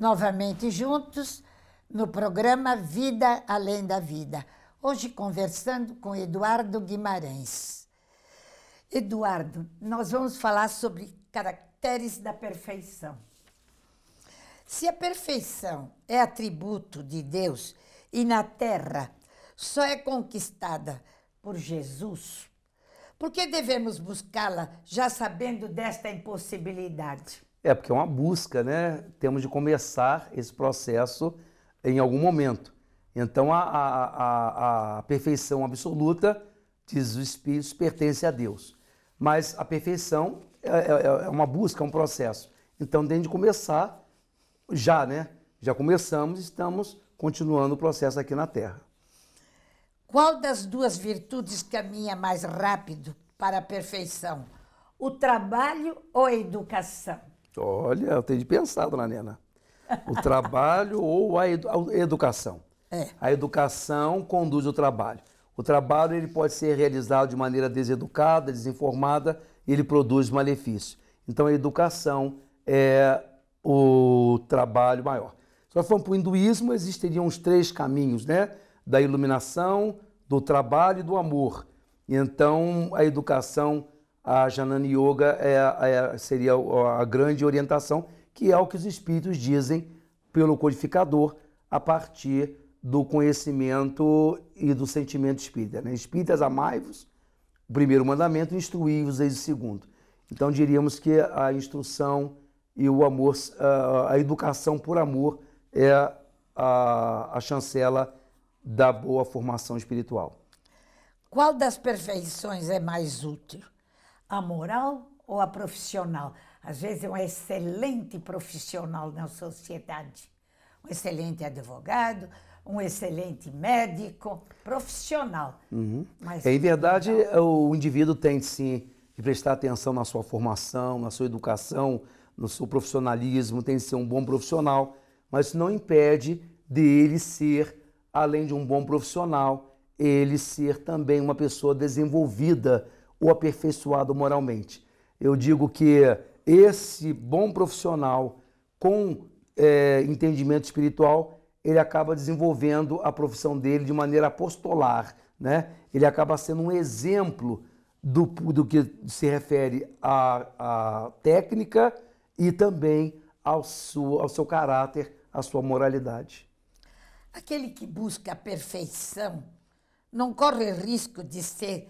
novamente juntos no programa Vida Além da Vida. Hoje conversando com Eduardo Guimarães. Eduardo, nós vamos falar sobre caracteres da perfeição. Se a perfeição é atributo de Deus e na terra só é conquistada por Jesus, por que devemos buscá-la já sabendo desta impossibilidade? É, porque é uma busca, né? Temos de começar esse processo em algum momento. Então, a, a, a, a perfeição absoluta, diz os Espíritos, pertence a Deus. Mas a perfeição é, é, é, é uma busca, é um processo. Então, tem de começar já, né? Já começamos, estamos continuando o processo aqui na Terra. Qual das duas virtudes caminha mais rápido para a perfeição? O trabalho ou a educação? Olha, eu tenho pensado na Nena. O trabalho ou a, edu a educação. É. A educação conduz o trabalho. O trabalho ele pode ser realizado de maneira deseducada, desinformada, e ele produz malefício. Então a educação é o trabalho maior. Só formos para o hinduísmo, existiriam os três caminhos, né? Da iluminação, do trabalho e do amor. Então a educação a Janana Yoga é, é, seria a grande orientação, que é o que os espíritos dizem pelo codificador a partir do conhecimento e do sentimento espírita. Né? Espíritas, amai-vos, o primeiro mandamento, instruí-vos, eis o segundo. Então diríamos que a instrução e o amor, a educação por amor é a, a chancela da boa formação espiritual. Qual das perfeições é mais útil? a moral ou a profissional. Às vezes é um excelente profissional na sociedade, um excelente advogado, um excelente médico, profissional. Uhum. Mas, é, em verdade, o indivíduo tem sim que prestar atenção na sua formação, na sua educação, no seu profissionalismo, tem que ser um bom profissional, mas isso não impede dele ser, além de um bom profissional, ele ser também uma pessoa desenvolvida ou aperfeiçoado moralmente. Eu digo que esse bom profissional com é, entendimento espiritual, ele acaba desenvolvendo a profissão dele de maneira apostolar, né? Ele acaba sendo um exemplo do, do que se refere à, à técnica e também ao seu, ao seu caráter, à sua moralidade. Aquele que busca a perfeição não corre risco de ser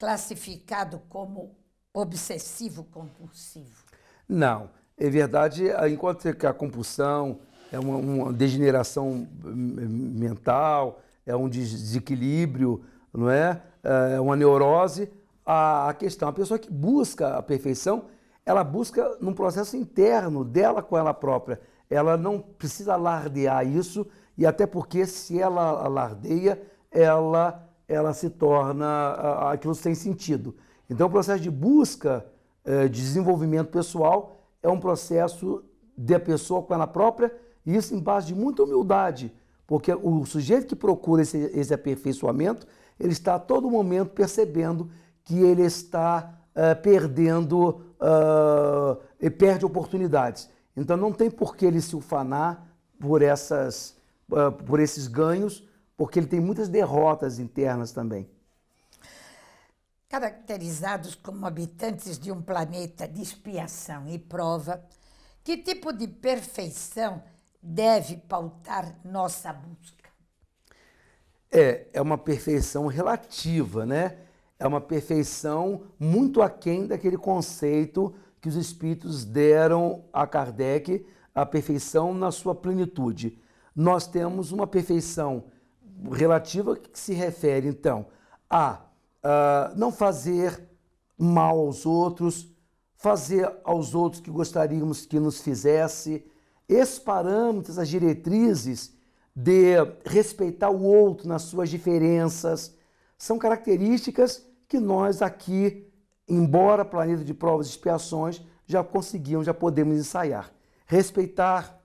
classificado como obsessivo compulsivo? Não. É verdade, ah, enquanto é que a compulsão é uma, uma degeneração hum, hum, mental, é um desequilíbrio, não é? Ah, é uma neurose. A questão, a pessoa que busca a perfeição, ela busca num processo interno dela com ela própria. Ela não precisa alardear isso, e até porque se ela alardeia, ela ela se torna, aquilo sem sentido. Então, o processo de busca eh, de desenvolvimento pessoal é um processo da pessoa com ela própria, e isso em base de muita humildade, porque o sujeito que procura esse, esse aperfeiçoamento, ele está a todo momento percebendo que ele está uh, perdendo uh, e perde oportunidades. Então não tem por que ele se ufanar por, essas, uh, por esses ganhos, porque ele tem muitas derrotas internas também. Caracterizados como habitantes de um planeta de expiação e prova, que tipo de perfeição deve pautar nossa busca? É, é uma perfeição relativa, né? É uma perfeição muito aquém daquele conceito que os espíritos deram a Kardec, a perfeição na sua plenitude. Nós temos uma perfeição relativa que se refere, então, a ah, não fazer mal aos outros, fazer aos outros que gostaríamos que nos fizesse. Esses parâmetros, as diretrizes de respeitar o outro nas suas diferenças, são características que nós aqui, embora planeta de provas e expiações, já conseguimos, já podemos ensaiar. Respeitar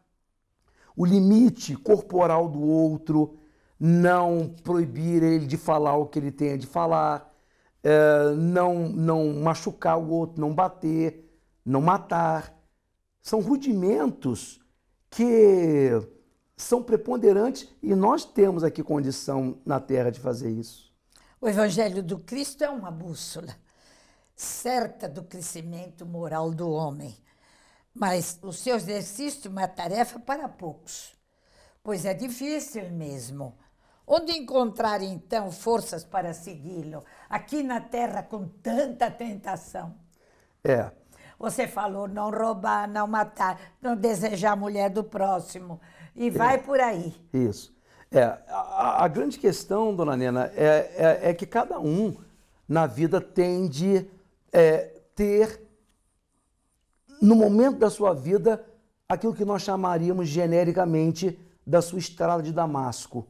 o limite corporal do outro, não proibir ele de falar o que ele tenha de falar, eh, não, não machucar o outro, não bater, não matar. São rudimentos que são preponderantes e nós temos aqui condição na Terra de fazer isso. O Evangelho do Cristo é uma bússola certa do crescimento moral do homem, mas o seu exercício é uma tarefa para poucos pois é difícil mesmo. Onde encontrar então forças para segui-lo? Aqui na terra com tanta tentação. É. Você falou não roubar, não matar, não desejar a mulher do próximo. E é. vai por aí. Isso. É, a, a, grande questão, dona Nena, é, é, é, que cada um na vida tem de é, ter, no momento da sua vida, aquilo que nós chamaríamos genericamente da sua estrada de Damasco.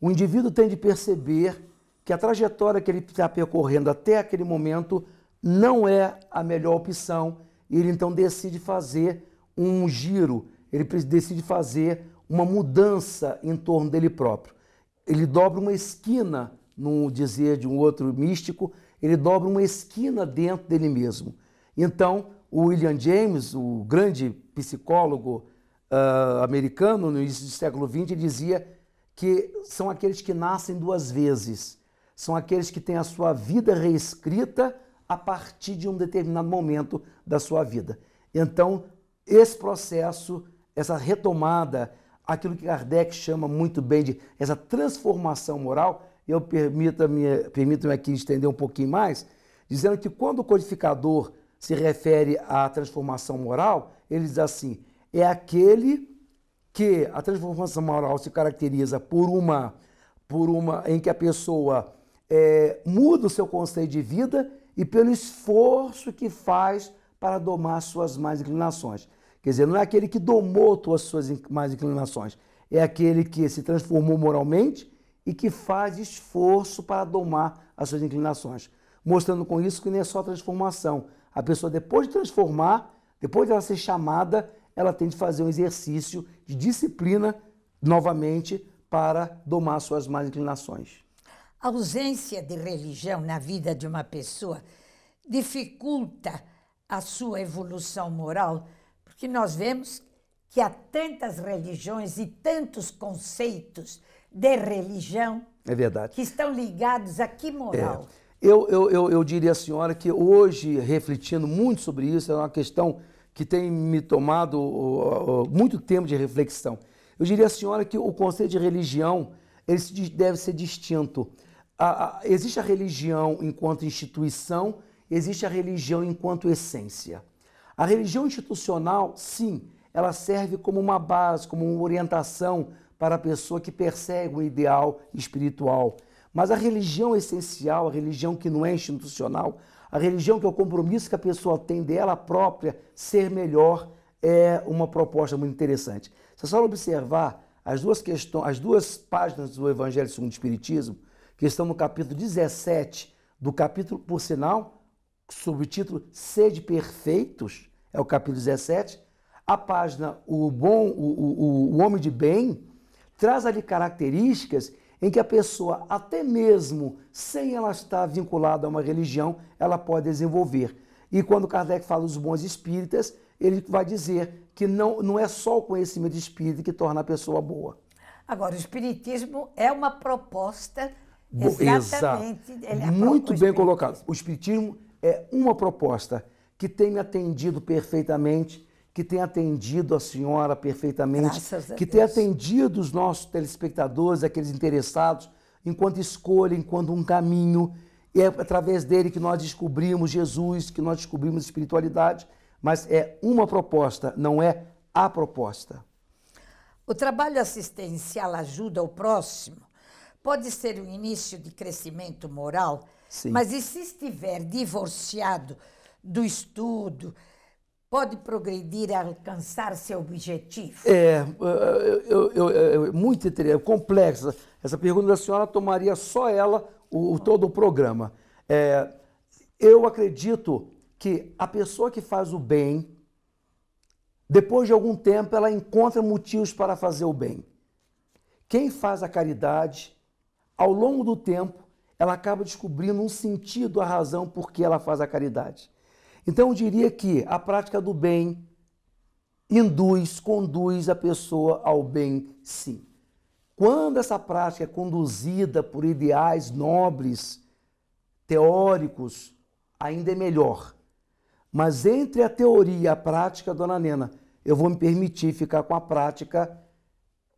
O indivíduo tem de perceber que a trajetória que ele está percorrendo até aquele momento não é a melhor opção e ele então decide fazer um giro, ele decide fazer uma mudança em torno dele próprio. Ele dobra uma esquina, no dizer de um outro místico, ele dobra uma esquina dentro dele mesmo. Então, o William James, o grande psicólogo uh, americano, no início do século XX, dizia que são aqueles que nascem duas vezes. São aqueles que têm a sua vida reescrita a partir de um determinado momento da sua vida. Então, esse processo, essa retomada, aquilo que Kardec chama muito bem de essa transformação moral, eu permita-me permita aqui estender um pouquinho mais, dizendo que quando o codificador se refere à transformação moral, ele diz assim: é aquele que a transformação moral se caracteriza por uma, por uma em que a pessoa é, muda o seu conceito de vida e pelo esforço que faz para domar suas más inclinações. Quer dizer, não é aquele que domou as suas más inclinações, é aquele que se transformou moralmente e que faz esforço para domar as suas inclinações, mostrando com isso que não é só transformação. A pessoa, depois de transformar, depois de ela ser chamada, ela tem de fazer um exercício de disciplina novamente para domar suas más inclinações. A ausência de religião na vida de uma pessoa dificulta a sua evolução moral, porque nós vemos que há tantas religiões e tantos conceitos de religião é verdade. que estão ligados a que moral? É. Eu, eu, eu, eu diria à senhora que hoje, refletindo muito sobre isso, é uma questão que tem me tomado muito tempo de reflexão. Eu diria à senhora que o conceito de religião ele deve ser distinto. existe a religião enquanto instituição, existe a religião enquanto essência. A religião institucional, sim, ela serve como uma base, como uma orientação para a pessoa que persegue um ideal espiritual. Mas a religião essencial, a religião que não é institucional, a religião, que é o compromisso que a pessoa tem dela própria ser melhor, é uma proposta muito interessante. Se só observar as duas, questões, as duas páginas do Evangelho segundo o Espiritismo, que estão no capítulo 17, do capítulo, por sinal, subtítulo Sede Perfeitos, é o capítulo 17, a página O Bom, o, o, o Homem de Bem, traz ali características em que a pessoa, até mesmo sem ela estar vinculada a uma religião, ela pode desenvolver. E quando Kardec fala dos bons espíritas, ele vai dizer que não, não é só o conhecimento espírita que torna a pessoa boa. Agora, o espiritismo é uma proposta exatamente... É Muito bem colocado. O espiritismo é uma proposta que tem me atendido perfeitamente que tem atendido a senhora perfeitamente, a que Deus. tem atendido os nossos telespectadores, aqueles interessados, enquanto escolha, enquanto um caminho. E é através dele que nós descobrimos Jesus, que nós descobrimos espiritualidade, mas é uma proposta, não é a proposta. O trabalho assistencial ajuda o próximo pode ser um início de crescimento moral, Sim. mas e se estiver divorciado do estudo, pode progredir e alcançar seu objetivo? É, eu, eu, eu, é muito interessante, é complexa. Essa pergunta da senhora tomaria só ela, o, todo o programa. É, eu acredito que a pessoa que faz o bem, depois de algum tempo, ela encontra motivos para fazer o bem. Quem faz a caridade, ao longo do tempo, ela acaba descobrindo um sentido, a razão por que ela faz a caridade. Então eu diria que a prática do bem induz, conduz a pessoa ao bem, sim. Quando essa prática é conduzida por ideais nobres, teóricos, ainda é melhor. Mas entre a teoria e a prática, dona Nena, eu vou me permitir ficar com a prática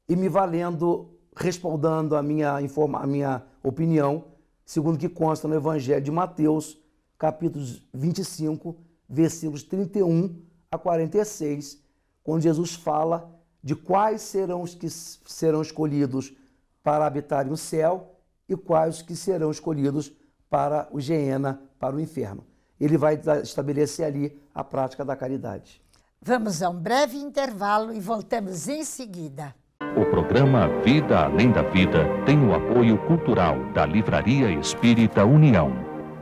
e me valendo, respaldando a minha, a minha opinião, segundo que consta no Evangelho de Mateus, capítulo 25, versículos 31 a 46, quando Jesus fala de quais serão os que serão escolhidos para habitarem o céu e quais que serão escolhidos para o Geena, para o inferno. Ele vai estabelecer ali a prática da caridade. Vamos a um breve intervalo e voltamos em seguida. O programa Vida Além da Vida tem o apoio cultural da Livraria Espírita União.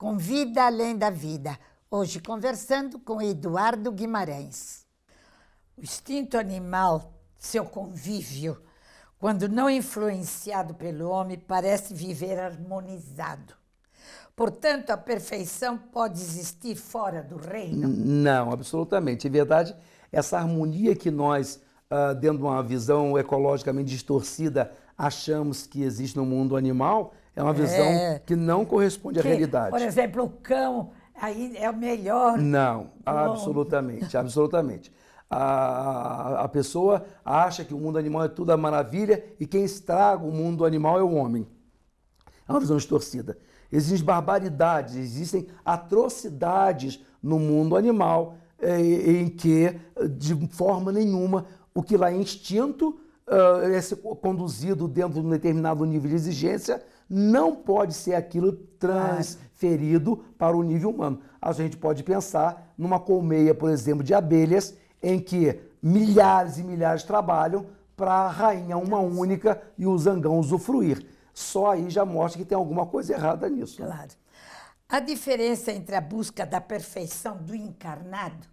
com Vida Além da Vida, hoje conversando com Eduardo Guimarães. O instinto animal, seu convívio, quando não influenciado pelo homem, parece viver harmonizado. Portanto, a perfeição pode existir fora do reino? Não, absolutamente. Em é verdade, essa harmonia que nós, ah, dentro de uma visão ecologicamente distorcida, achamos que existe no mundo animal, é uma visão é. que não corresponde à realidade. Por exemplo, o cão aí é o melhor. Não, tá absolutamente, absolutamente. A, a pessoa acha que o mundo animal é tudo a maravilha e quem estraga o mundo animal é o homem. É uma visão distorcida. Existem barbaridades, existem atrocidades no mundo animal é, em que, de forma nenhuma, o que lá é instinto ah, é conduzido dentro de um determinado nível de exigência não pode ser aquilo transferido ah. para o nível humano. A gente pode pensar numa colmeia, por exemplo, de abelhas, em que milhares e milhares trabalham para a rainha uma única e o zangão usufruir. Só aí já mostra que tem alguma coisa errada nisso. Claro. A diferença entre a busca da perfeição do encarnado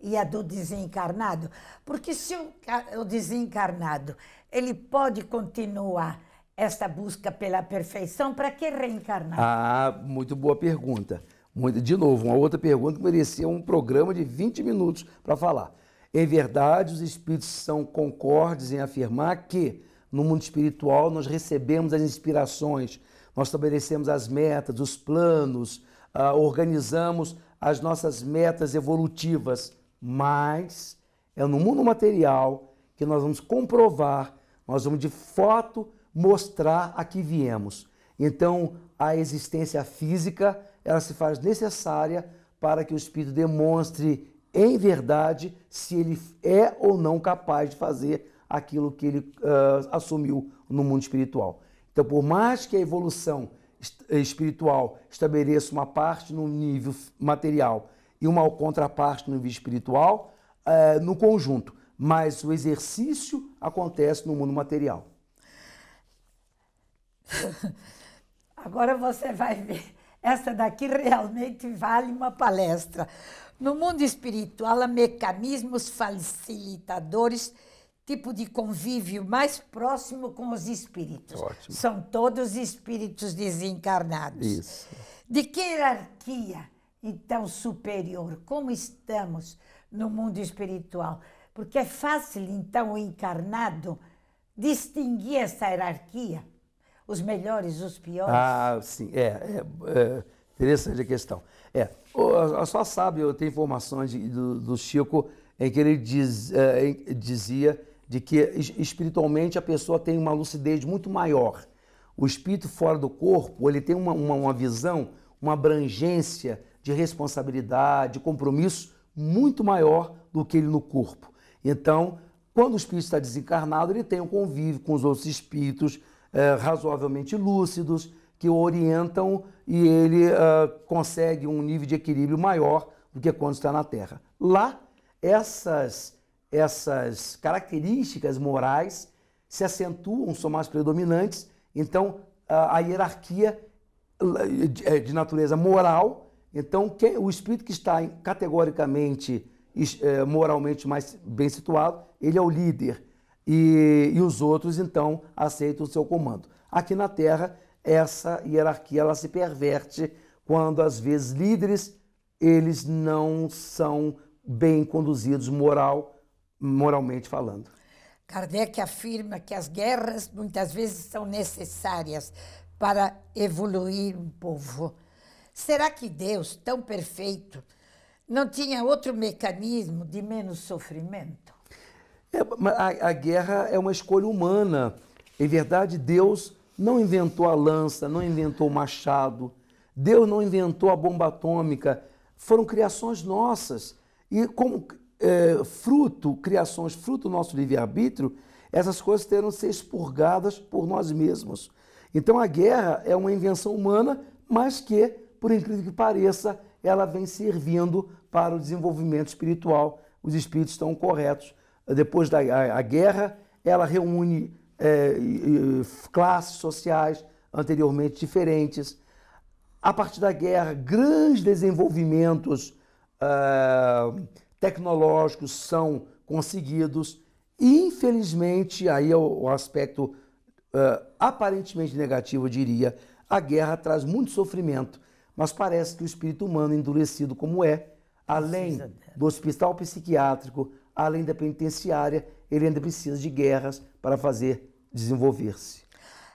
e a do desencarnado, porque se o desencarnado ele pode continuar esta busca pela perfeição, para que reencarnar? Ah, muito boa pergunta. Muito, de novo, uma outra pergunta que merecia um programa de 20 minutos para falar. Em é verdade, os espíritos são concordes em afirmar que no mundo espiritual nós recebemos as inspirações, nós estabelecemos as metas, os planos, ah, organizamos as nossas metas evolutivas, mas é no mundo material que nós vamos comprovar, nós vamos de foto mostrar a que viemos. Então, a existência física, ela se faz necessária para que o espírito demonstre em verdade se ele é ou não capaz de fazer aquilo que ele uh, assumiu no mundo espiritual. Então, por mais que a evolução espiritual estabeleça uma parte no nível material e uma contraparte no nível espiritual, uh, no conjunto, mas o exercício acontece no mundo material. Agora você vai ver. Essa daqui realmente vale uma palestra. No mundo espiritual, há mecanismos facilitadores, tipo de convívio mais próximo com os espíritos. Ótimo. São todos espíritos desencarnados. Isso. De que hierarquia, então, superior? Como estamos no mundo espiritual? Porque é fácil, então, o encarnado distinguir essa hierarquia os melhores, os piores? Ah, sim, é, é, é interessante a questão. É, a, só sabe, eu tenho informações de, do, do, Chico em que ele diz, é, dizia de que espiritualmente a pessoa tem uma lucidez muito maior. O espírito fora do corpo, ele tem uma, uma, uma visão, uma abrangência de responsabilidade, de compromisso muito maior do que ele no corpo. Então, quando o espírito está desencarnado, ele tem um convívio com os outros espíritos, é, razoavelmente lúcidos, que o orientam e ele uh, consegue um nível de equilíbrio maior do que quando está na Terra. Lá, essas, essas características morais se acentuam, são mais predominantes, então a, a hierarquia de, é, de natureza moral, então quem, o espírito que está em, categoricamente, é, moralmente mais bem situado, ele é o líder e, e os outros então aceitam o seu comando. Aqui na Terra, essa hierarquia ela se perverte quando às vezes líderes eles não são bem conduzidos moral moralmente falando. Kardec afirma que as guerras muitas vezes são necessárias para evoluir um povo. Será que Deus, tão perfeito, não tinha outro mecanismo de menos sofrimento? É, a, a guerra é uma escolha humana. Em verdade, Deus não inventou a lança, não inventou o machado, Deus não inventou a bomba atômica. Foram criações nossas. E como é, fruto, criações, fruto do nosso livre-arbítrio, essas coisas terão que ser expurgadas por nós mesmos. Então a guerra é uma invenção humana, mas que, por incrível que pareça, ela vem servindo para o desenvolvimento espiritual. Os espíritos estão corretos depois da a, a guerra, ela reúne é, classes sociais anteriormente diferentes. A partir da guerra, grandes desenvolvimentos é, tecnológicos são conseguidos. Infelizmente, aí é o, o aspecto é, aparentemente negativo, eu diria, a guerra traz muito sofrimento, mas parece que o espírito humano, endurecido como é, além do hospital psiquiátrico, além da penitenciária, ele ainda precisa de guerras para fazer desenvolver-se.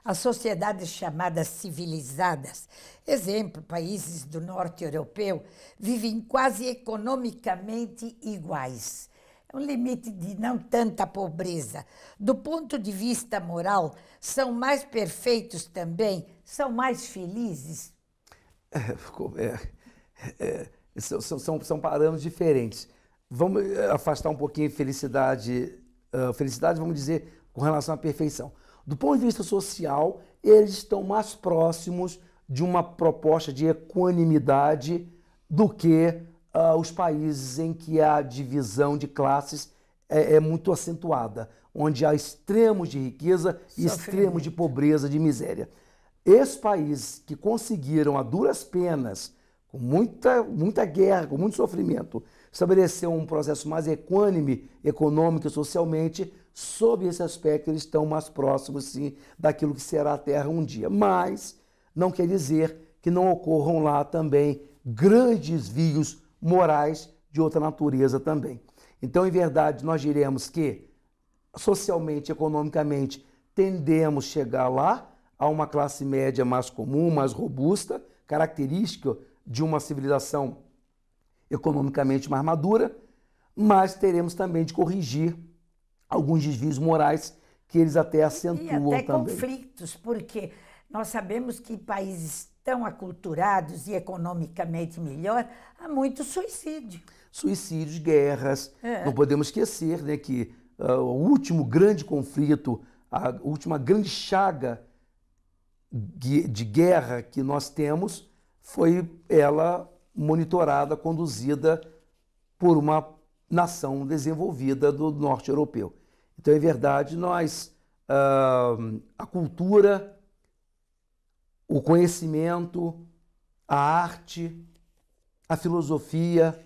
As sociedades chamadas civilizadas, exemplo, países do norte europeu, vivem quase economicamente iguais. É um limite de não tanta pobreza. Do ponto de vista moral, são mais perfeitos também, são mais felizes. É, é, é, são, são, são parâmetros diferentes vamos eh, afastar um pouquinho felicidade, uh, felicidade, vamos dizer, com relação à perfeição. Do ponto de vista social, eles estão mais próximos de uma proposta de equanimidade do que uh, os países em que a divisão de classes é, é muito acentuada, onde há extremos de riqueza e extremos de pobreza, de miséria. Esses países que conseguiram, a duras penas, com muita, muita guerra, com muito sofrimento, estabeleceu um processo mais equânime, econômico e socialmente, sob esse aspecto eles estão mais próximos, sim, daquilo que será a Terra um dia. Mas não quer dizer que não ocorram lá também grandes vios morais de outra natureza também. Então, em verdade, nós diremos que socialmente, economicamente, tendemos a chegar lá a uma classe média mais comum, mais robusta, característica de uma civilização economicamente mais madura, mas teremos também de corrigir alguns desvios morais que eles até acentuam e até também. conflitos, porque nós sabemos que países tão aculturados e economicamente melhor, há muito suicídio. Suicídios, guerras. É. Não podemos esquecer né, que uh, o último grande conflito, a última grande chaga de, de guerra que nós temos foi ela monitorada, conduzida por uma nação desenvolvida do norte europeu. Então, é verdade, nós ah, a cultura, o conhecimento, a arte, a filosofia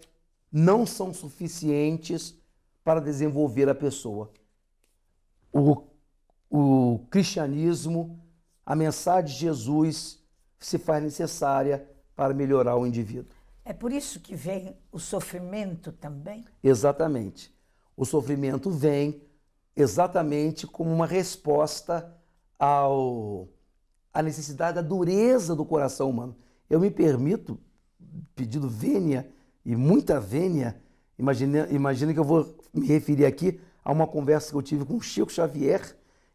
não são suficientes para desenvolver a pessoa. O, o cristianismo, a mensagem de Jesus, se faz necessária para melhorar o indivíduo. É por isso que vem o sofrimento também? Exatamente. O sofrimento vem exatamente como uma resposta ao à necessidade da dureza do coração humano. Eu me permito, pedindo vênia e muita vênia, imagina, imagina que eu vou me referir aqui a uma conversa que eu tive com Chico Xavier.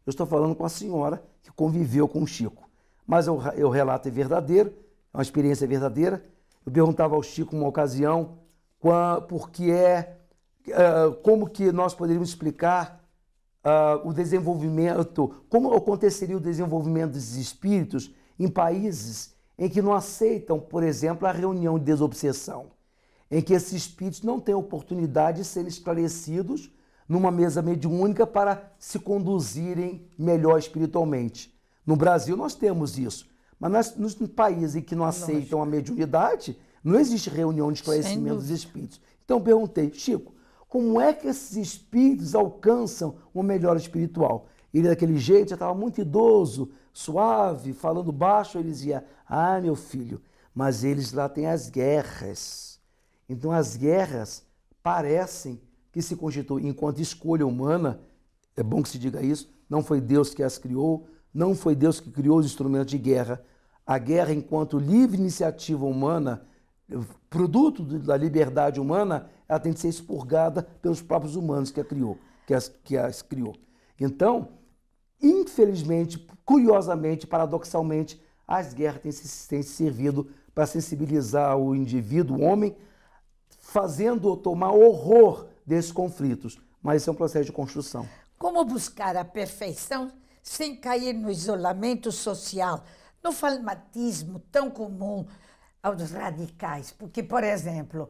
Eu estou falando com a senhora que conviveu com o Chico mas o, o relato é verdadeiro, é uma experiência verdadeira. Eu perguntava ao Chico uma ocasião porque é como que nós poderíamos explicar o desenvolvimento, como aconteceria o desenvolvimento dos espíritos em países em que não aceitam, por exemplo, a reunião de desobsessão, em que esses espíritos não têm oportunidade de serem esclarecidos numa mesa mediúnica para se conduzirem melhor espiritualmente. No Brasil nós temos isso. Mas nos países que não aceitam a mediunidade, não existe reunião de esclarecimento dos espíritos. Então eu perguntei, Chico, como é que esses espíritos alcançam o melhor espiritual? Ele daquele jeito já estava muito idoso, suave, falando baixo, ele dizia: Ah, meu filho, mas eles lá têm as guerras. Então as guerras parecem que se constituem enquanto escolha humana, é bom que se diga isso, não foi Deus que as criou, não foi Deus que criou os instrumentos de guerra. A guerra, enquanto livre iniciativa humana, produto da liberdade humana, ela tem de ser expurgada pelos próprios humanos que a criou, que as, que as criou. Então, infelizmente, curiosamente, paradoxalmente, as guerras têm, têm servido para sensibilizar o indivíduo, o homem, fazendo-o tomar horror desses conflitos. Mas isso é um processo de construção. Como buscar a perfeição sem cair no isolamento social, no fanatismo tão comum aos radicais. Porque, por exemplo,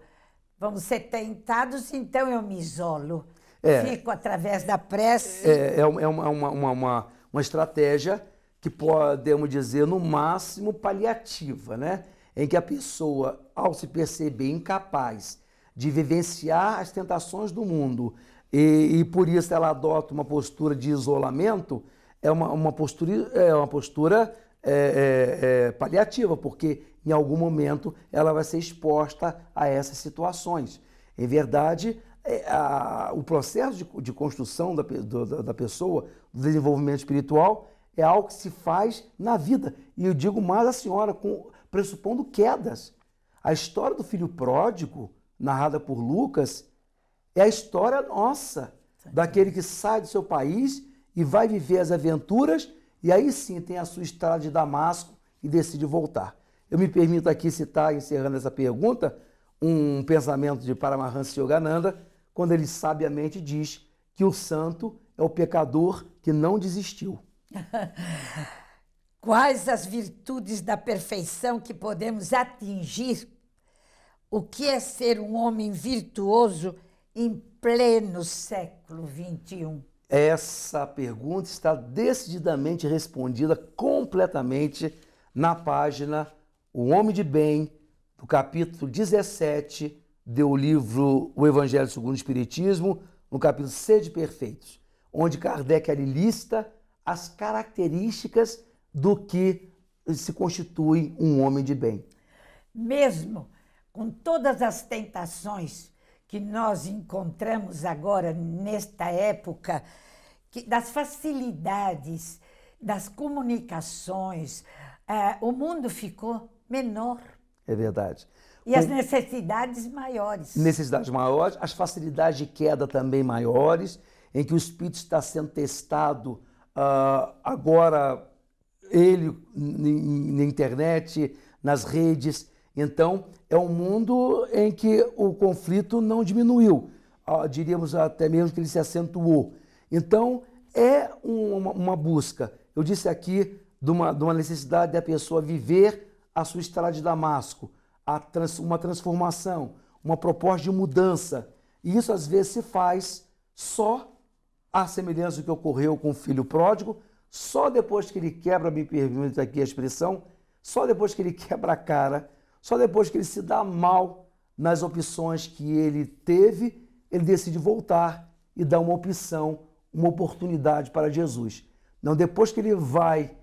vamos ser tentados, então eu me isolo. É, Fico através da prece. É, é, é, é uma, uma, uma, uma, estratégia que podemos dizer, no máximo, paliativa, né? Em que a pessoa, ao se perceber incapaz de vivenciar as tentações do mundo e, e por isso ela adota uma postura de isolamento, é uma, uma postura, é uma postura é, é, é, paliativa, porque em algum momento ela vai ser exposta a essas situações. Em verdade, é, a, o processo de, de construção da, do, da pessoa, do desenvolvimento espiritual, é algo que se faz na vida. E eu digo mais à senhora, com, pressupondo quedas. A história do filho pródigo, narrada por Lucas, é a história nossa, daquele que sai do seu país e vai viver as aventuras, e aí sim tem a sua estrada de Damasco e decide voltar. Eu me permito aqui citar, encerrando essa pergunta, um pensamento de Paramahansa Yogananda, quando ele sabiamente diz que o santo é o pecador que não desistiu. Quais as virtudes da perfeição que podemos atingir? O que é ser um homem virtuoso em pleno século XXI? Essa pergunta está decididamente respondida completamente na página O Homem de Bem, do capítulo 17 do livro O Evangelho segundo o Espiritismo, no capítulo Sede Perfeitos, onde Kardec ali lista as características do que se constitui um homem de bem. Mesmo com todas as tentações que nós encontramos agora, nesta época, que, das facilidades, das comunicações, eh, o mundo ficou menor. É verdade. E Com... as necessidades maiores. Necessidades maiores, as facilidades de queda também maiores, em que o espírito está sendo testado uh, agora, ele na internet, nas redes, então, é um mundo em que o conflito não diminuiu, ah, diríamos até mesmo que ele se acentuou. Então, é uma, uma busca, eu disse aqui, de uma, de uma, necessidade da pessoa viver a sua estrada de Damasco, trans, uma transformação, uma proposta de mudança. E isso, às vezes, se faz só à semelhança do que ocorreu com o filho pródigo, só depois que ele quebra, me permite aqui a expressão, só depois que ele quebra a cara só depois que ele se dá mal nas opções que ele teve, ele decide voltar e dar uma opção, uma oportunidade para Jesus. Não, depois que ele vai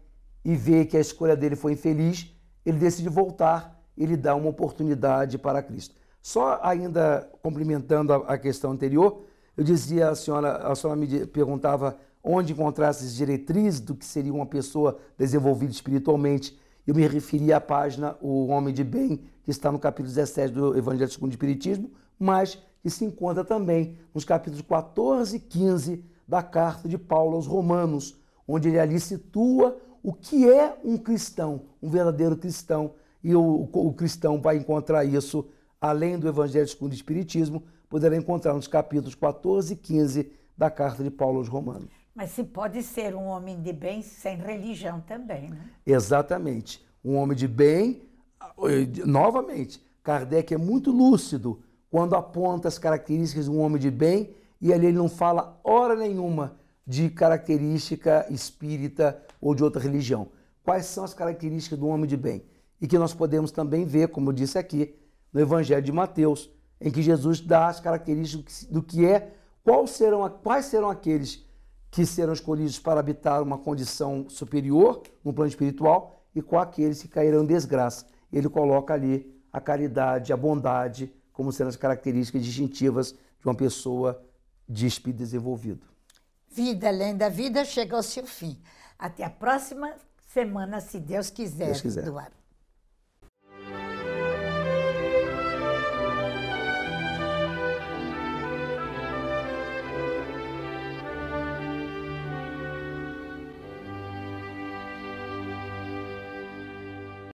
e vê que a escolha dele foi infeliz, ele decide voltar e lhe dá uma oportunidade para Cristo. Só ainda complementando a questão anterior, eu dizia, a senhora, a senhora me perguntava onde encontrar essas diretrizes do que seria uma pessoa desenvolvida espiritualmente eu me referi à página O Homem de Bem, que está no capítulo 17 do Evangelho segundo o Espiritismo, mas que se encontra também nos capítulos 14 e 15 da carta de Paulo aos Romanos, onde ele ali situa o que é um cristão, um verdadeiro cristão, e o, o cristão vai encontrar isso, além do Evangelho segundo o Espiritismo, poderá encontrar nos capítulos 14 e 15 da carta de Paulo aos Romanos. Mas se pode ser um homem de bem sem religião também, né? Exatamente. Um homem de bem, novamente, Kardec é muito lúcido quando aponta as características de um homem de bem e ali ele não fala hora nenhuma de característica espírita ou de outra religião. Quais são as características do homem de bem? E que nós podemos também ver, como eu disse aqui, no Evangelho de Mateus, em que Jesus dá as características do que é, serão, quais serão aqueles que serão escolhidos para habitar uma condição superior no plano espiritual e com aqueles que cairão em desgraça. Ele coloca ali a caridade, a bondade, como sendo as características distintivas de uma pessoa de espírito desenvolvido. Vida além da vida chega ao seu fim. Até a próxima semana, se Deus quiser. Deus quiser. Eduardo.